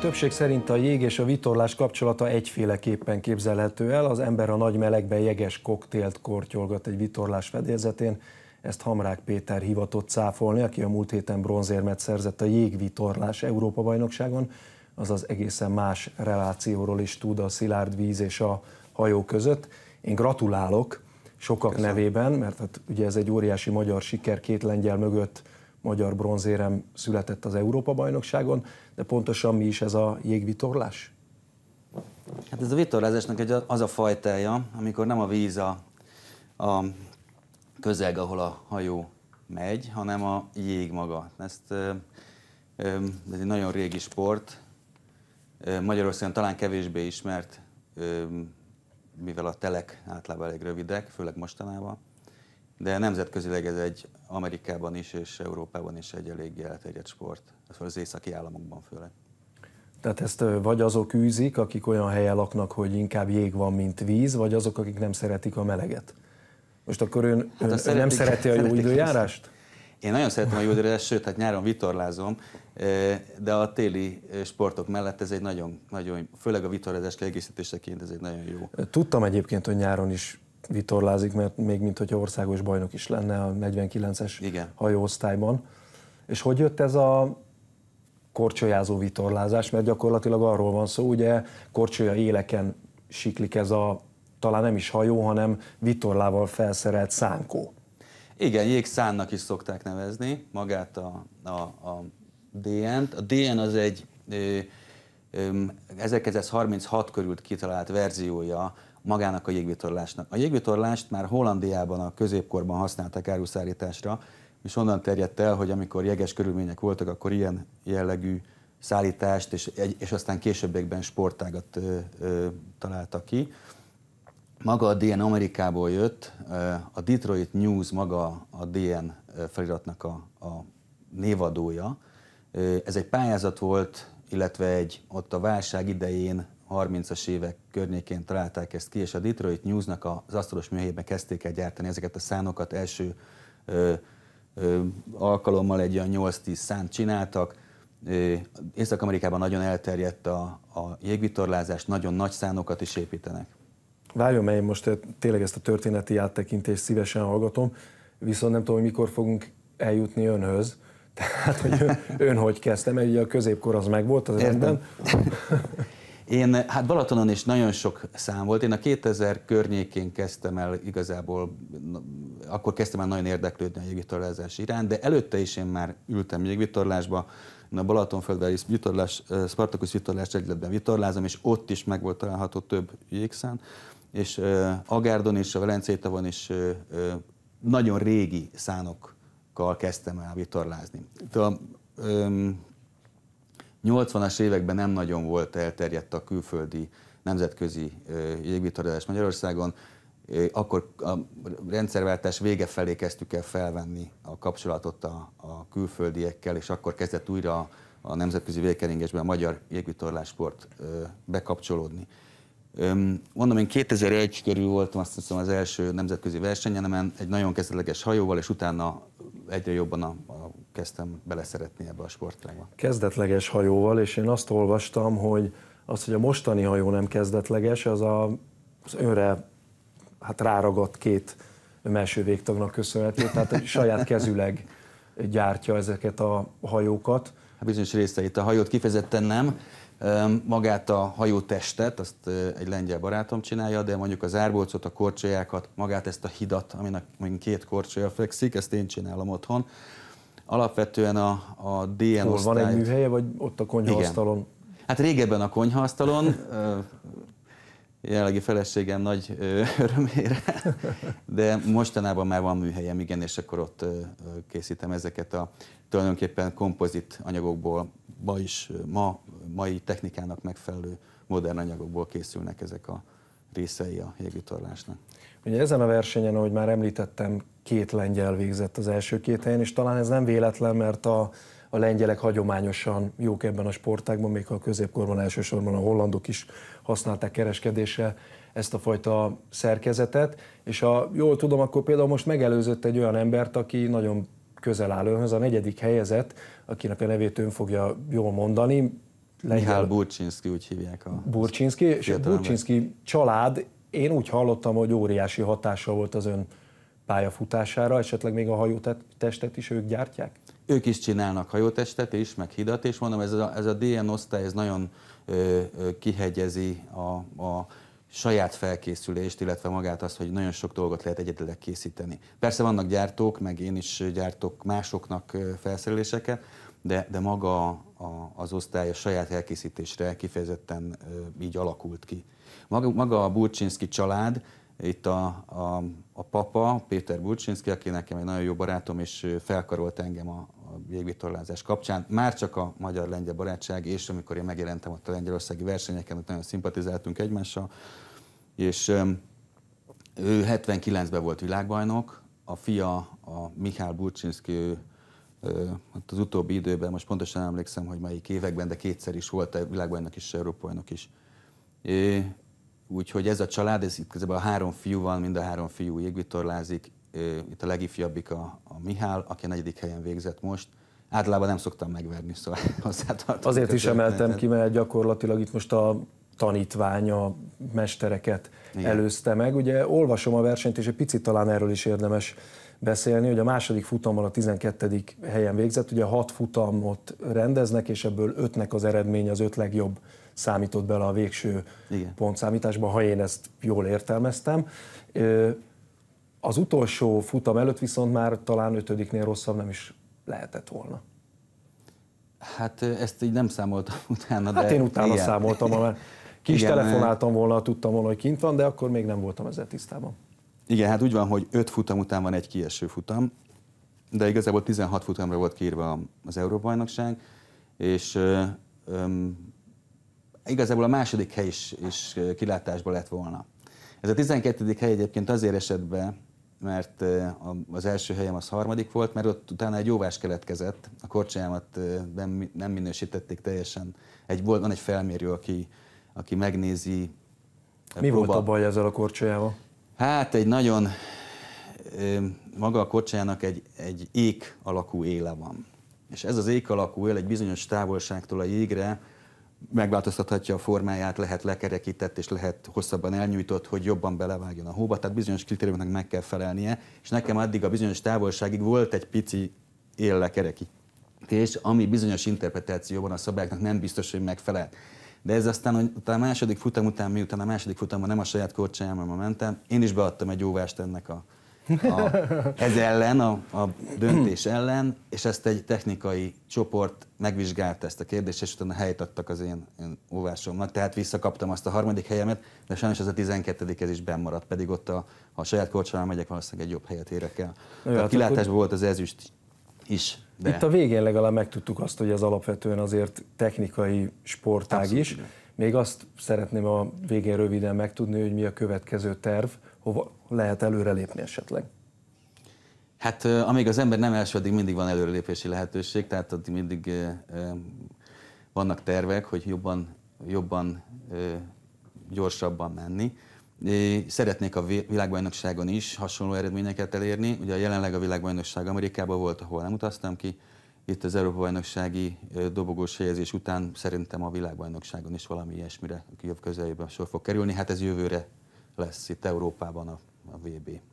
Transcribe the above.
Többség szerint a jég és a vitorlás kapcsolata egyféleképpen képzelhető el. Az ember a nagy melegben jeges koktélt kortyolgat egy vitorlás fedélzetén. Ezt Hamrák Péter hivatott cáfolni, aki a múlt héten bronzérmet szerzett a jégvitorlás Európa-bajnokságon, az egészen más relációról is tud a szilárd víz és a hajó között. Én gratulálok sokak Köszönöm. nevében, mert hát ugye ez egy óriási magyar siker két lengyel mögött magyar bronzérem született az Európa-bajnokságon, de pontosan mi is ez a jégvitorlás? Hát ez a vitorlázásnak egy, az a fajtája, amikor nem a víz a, a közeg, ahol a hajó megy, hanem a jég maga. Ezt, ez egy nagyon régi sport, Magyarországon talán kevésbé ismert, mivel a telek általában elég rövidek, főleg mostanában de nemzetközileg ez egy Amerikában is és Európában is egy eléggé elterjedt sport, az északi államokban főleg. Tehát ezt vagy azok űzik, akik olyan helyen laknak, hogy inkább jég van, mint víz, vagy azok, akik nem szeretik a meleget. Most akkor ön, hát ön, szeretik, ön nem szereti a jó időjárást? Én nagyon szeretem a jó időjárást, sőt, hát nyáron vitorlázom, de a téli sportok mellett ez egy nagyon, nagyon főleg a vitorlázás kiegészítéseként ez egy nagyon jó. Tudtam egyébként, hogy nyáron is vitorlázik, mert még mint hogy országos bajnok is lenne a 49-es Igen. hajóosztályban. És hogy jött ez a korcsolyázó vitorlázás, mert gyakorlatilag arról van szó, ugye korcsolya éleken siklik ez a talán nem is hajó, hanem vitorlával felszerelt szánkó. Igen, jégszánnak is szokták nevezni magát a, a, a DN-t. A DN az egy 1936 körül kitalált verziója magának a jégvitorlásnak. A jégvitorlást már Hollandiában a középkorban használták áruszállításra, és onnan terjedt el, hogy amikor jeges körülmények voltak, akkor ilyen jellegű szállítást, és, egy, és aztán későbbiekben sportágat ö, ö, találtak ki. Maga a DN Amerikából jött, a Detroit News maga a DN feliratnak a, a névadója. Ez egy pályázat volt, illetve egy ott a válság idején 30-as évek környékén találták ezt ki, és a Detroit News-nak az asztalos műhelyében kezdték el gyártani ezeket a szánokat. Első ö, ö, alkalommal egy olyan 8-10 szánt csináltak. Észak-Amerikában nagyon elterjedt a, a jégvitorlázás, nagyon nagy szánokat is építenek. Várjon, mert én most tényleg ezt a történeti áttekintést szívesen hallgatom, viszont nem tudom, hogy mikor fogunk eljutni önhöz. Tehát, hogy ön, ön hogy kezdte, mert ugye a középkor az megvolt az Értem. rendben. Én hát Balatonon is nagyon sok szám volt. Én a 2000 környékén kezdtem el igazából, akkor kezdtem el nagyon érdeklődni a jégvitorlázás iránt, de előtte is én már ültem jégvitorlásba, én a Balatonföldvári vitorlás, Spartakusz vitorlás egyletben vitorlázom, és ott is meg volt található több jégszám, és uh, Agárdon és a Velencétavon is uh, uh, nagyon régi szánokkal kezdtem el vitorlázni. De, um, 80-as években nem nagyon volt elterjedt a külföldi nemzetközi jégvitorlás Magyarországon, akkor a rendszerváltás vége felé kezdtük el felvenni a kapcsolatot a, a külföldiekkel, és akkor kezdett újra a nemzetközi végkeringésben a magyar jégvitorlás sport bekapcsolódni. Mondom, én 2001 körül voltam azt hiszem az első nemzetközi versenyen, egy nagyon kezdetleges hajóval, és utána egyre jobban a, a kezdtem beleszeretni ebbe a sportágba. Kezdetleges hajóval, és én azt olvastam, hogy az, hogy a mostani hajó nem kezdetleges, az a, az önre hát ráragadt két melső végtagnak köszönhető, tehát saját kezüleg gyártja ezeket a hajókat. A hát bizonyos részeit a hajót kifejezetten nem, magát a hajótestet, azt egy lengyel barátom csinálja, de mondjuk az árbolcot, a korcsolyákat, magát ezt a hidat, aminek két korcsolya fekszik, ezt én csinálom otthon. Alapvetően a, a DN Hol van egy műhelye, vagy ott a konyhaasztalon? Igen. Hát régebben a konyhaasztalon, jelenlegi feleségem nagy örömére, de mostanában már van műhelyem, igen, és akkor ott készítem ezeket a tulajdonképpen kompozit anyagokból, ma is, ma, mai technikának megfelelő modern anyagokból készülnek ezek a részei a jégvitorlásnak. Ugye ezen a versenyen, ahogy már említettem, két lengyel végzett az első két helyen, és talán ez nem véletlen, mert a, a lengyelek hagyományosan jók ebben a sportágban, még a középkorban elsősorban a hollandok is használták kereskedésre ezt a fajta szerkezetet, és ha jól tudom, akkor például most megelőzött egy olyan embert, aki nagyon közel áll önhöz, a negyedik helyezett, akinek a nevét ön fogja jól mondani, Mihály Burcsinszki úgy hívják a... Burcsinszki, és Burcsinszki család, én úgy hallottam, hogy óriási hatása volt az ön pályafutására, esetleg még a hajótestet is ők gyártják? Ők is csinálnak hajótestet is, meg hidat, és mondom, ez a, ez a DN osztály, ez nagyon ö, ö, kihegyezi a, a saját felkészülést, illetve magát azt, hogy nagyon sok dolgot lehet egyedileg készíteni. Persze vannak gyártók, meg én is gyártok másoknak felszereléseket, de, de maga a, az osztály a saját elkészítésre kifejezetten így alakult ki. Maga, maga a Burcsinski család, itt a, a, a papa, Péter Burcsinski, aki nekem egy nagyon jó barátom, és felkarolt engem a, a jégvitorlázás kapcsán, már csak a magyar-lengyel barátság, és amikor én megjelentem ott a lengyelországi versenyeken, ott nagyon szimpatizáltunk egymással, és ő 79-ben volt világbajnok, a fia, a Mihály Burcsinszki, ő hát az utóbbi időben, most pontosan emlékszem, hogy melyik években, de kétszer is volt a világbajnok is, Európajnok is. Úgyhogy ez a család, ez itt a három fiú van, mind a három fiú jégvitorlázik. Itt a legifjabbik a, a Mihál, aki a negyedik helyen végzett most. Általában nem szoktam megverni, szóval hozzátartom. Azért is emeltem ki, mert gyakorlatilag itt most a tanítványa, mestereket Igen. előzte meg. Ugye olvasom a versenyt, és egy picit talán erről is érdemes beszélni, hogy a második futamon a 12. helyen végzett, ugye 6 futamot rendeznek, és ebből 5-nek az eredmény az 5 legjobb számított bele a végső Igen. pontszámításba, ha én ezt jól értelmeztem. Az utolsó futam előtt viszont már talán ötödiknél rosszabb nem is lehetett volna. Hát ezt így nem számoltam utána. De hát én utána ilyen. számoltam, mert ki is telefonáltam volna, tudtam volna, hogy kint van, de akkor még nem voltam ezzel tisztában. Igen, hát úgy van, hogy 5 futam után van egy kieső futam, de igazából 16 futamra volt kiírva az Európa-bajnokság, és um, igazából a második hely is, is kilátásba lett volna. Ez a 12. hely egyébként azért esett be, mert az első helyem az harmadik volt, mert ott utána egy jóvás keletkezett, a korcsájámat nem, nem minősítették teljesen. Egy, volt, van egy felmérő, aki, aki megnézi. Mi próba. volt a baj ezzel a korcsolyával? Hát egy nagyon, maga a kocsának egy, egy ék alakú éle van. És ez az ék alakú él egy bizonyos távolságtól a jégre megváltoztathatja a formáját, lehet lekerekített és lehet hosszabban elnyújtott, hogy jobban belevágjon a hóba, tehát bizonyos kritériumnak meg kell felelnie, és nekem addig a bizonyos távolságig volt egy pici él lekerekítés, ami bizonyos interpretációban a szabályoknak nem biztos, hogy megfelel de ez aztán, hogy a második futam után, miután a második futamban nem a saját korcsájámmal mentem, én is beadtam egy óvást ennek a, a, ez ellen, a, a döntés ellen, és ezt egy technikai csoport megvizsgálta ezt a kérdést, és utána helyet adtak az én, én óvásomnak, tehát visszakaptam azt a harmadik helyemet, de sajnos az a 12 ez is bennmaradt, pedig ott, a, a saját korcsára megyek, valószínűleg egy jobb helyet érek el. Jó, tehát kilátásban akkor... volt az ezüst is de. Itt a végén legalább megtudtuk azt, hogy ez alapvetően azért technikai sportág Abszolút. is. Még azt szeretném a végén röviden megtudni, hogy mi a következő terv, hova lehet előrelépni esetleg. Hát amíg az ember nem első, addig mindig van előrelépési lehetőség, tehát addig mindig vannak tervek, hogy jobban, jobban gyorsabban menni. Szeretnék a világbajnokságon is hasonló eredményeket elérni. Ugye jelenleg a világbajnokság Amerikában volt, ahol nem utaztam ki. Itt az Európa-bajnoksági dobogós helyezés után szerintem a világbajnokságon is valami ilyesmire a közeljében sor fog kerülni. Hát ez jövőre lesz itt Európában a, a VB.